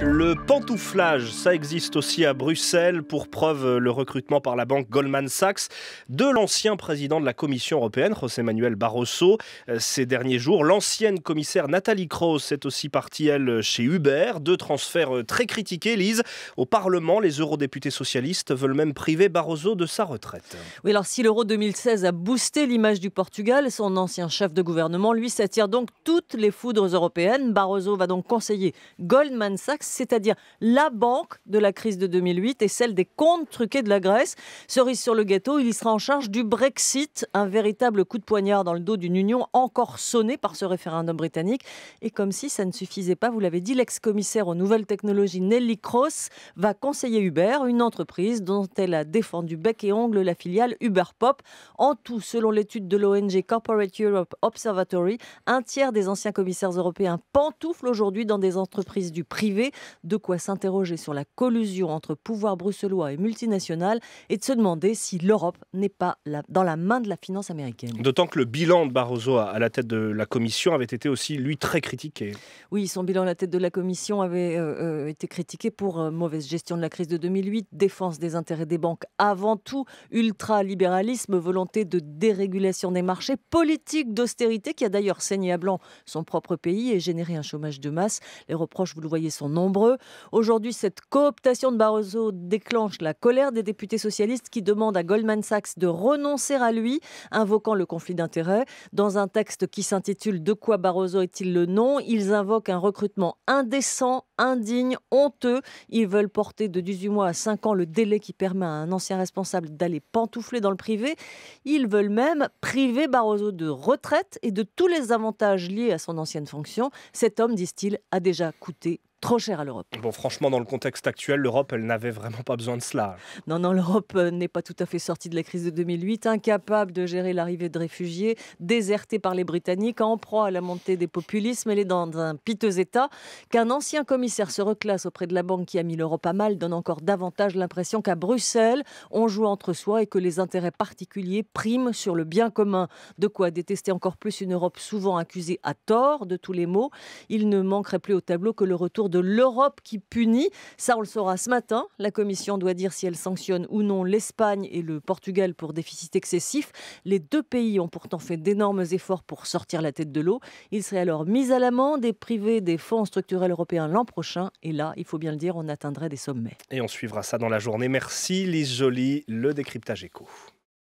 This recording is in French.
Le pantouflage, ça existe aussi à Bruxelles, pour preuve le recrutement par la banque Goldman Sachs de l'ancien président de la Commission européenne, José Manuel Barroso. Euh, ces derniers jours, l'ancienne commissaire Nathalie Kroos est aussi partie, elle, chez Uber. Deux transferts euh, très critiqués, Lise. Au Parlement, les eurodéputés socialistes veulent même priver Barroso de sa retraite. Oui, alors si l'euro 2016 a boosté l'image du Portugal, son ancien chef de gouvernement, lui, s'attire donc toutes les foudres européennes. Barroso va donc conseiller Goldman Sachs c'est-à-dire la banque de la crise de 2008 et celle des comptes truqués de la Grèce. Cerise sur le gâteau, il y sera en charge du Brexit, un véritable coup de poignard dans le dos d'une union encore sonnée par ce référendum britannique. Et comme si ça ne suffisait pas, vous l'avez dit, l'ex-commissaire aux nouvelles technologies Nelly Cross va conseiller Uber, une entreprise dont elle a défendu bec et ongle la filiale Uber Pop. En tout, selon l'étude de l'ONG Corporate Europe Observatory, un tiers des anciens commissaires européens pantouflent aujourd'hui dans des entreprises du privé. De quoi s'interroger sur la collusion entre pouvoir bruxellois et multinationales et de se demander si l'Europe n'est pas dans la main de la finance américaine. D'autant que le bilan de Barroso à la tête de la Commission avait été aussi, lui, très critiqué. Oui, son bilan à la tête de la Commission avait euh, euh, été critiqué pour euh, mauvaise gestion de la crise de 2008, défense des intérêts des banques avant tout, ultralibéralisme, volonté de dérégulation des marchés, politique d'austérité qui a d'ailleurs saigné à blanc son propre pays et généré un chômage de masse. Les reproches, vous le voyez, sont nombreux. Aujourd'hui, cette cooptation de Barroso déclenche la colère des députés socialistes qui demandent à Goldman Sachs de renoncer à lui, invoquant le conflit d'intérêts. Dans un texte qui s'intitule De quoi Barroso est-il le nom Ils invoquent un recrutement indécent, indigne, honteux. Ils veulent porter de 18 mois à 5 ans le délai qui permet à un ancien responsable d'aller pantoufler dans le privé. Ils veulent même priver Barroso de retraite et de tous les avantages liés à son ancienne fonction. Cet homme, disent-ils, a déjà coûté trop cher à l'Europe. Bon, franchement, dans le contexte actuel, l'Europe, elle n'avait vraiment pas besoin de cela. Non, non, l'Europe euh, n'est pas tout à fait sortie de la crise de 2008, incapable de gérer l'arrivée de réfugiés, désertée par les Britanniques, en proie à la montée des populismes. Elle est dans un piteux état qu'un ancien commissaire se reclasse auprès de la banque qui a mis l'Europe à mal donne encore davantage l'impression qu'à Bruxelles, on joue entre soi et que les intérêts particuliers priment sur le bien commun. De quoi détester encore plus une Europe souvent accusée à tort de tous les maux. Il ne manquerait plus au tableau que le retour de l'Europe qui punit. Ça, on le saura ce matin. La Commission doit dire si elle sanctionne ou non l'Espagne et le Portugal pour déficit excessif. Les deux pays ont pourtant fait d'énormes efforts pour sortir la tête de l'eau. Ils seraient alors mis à l'amende et privés des fonds structurels européens l'an prochain. Et là, il faut bien le dire, on atteindrait des sommets. Et on suivra ça dans la journée. Merci Lise Jolie, le décryptage éco.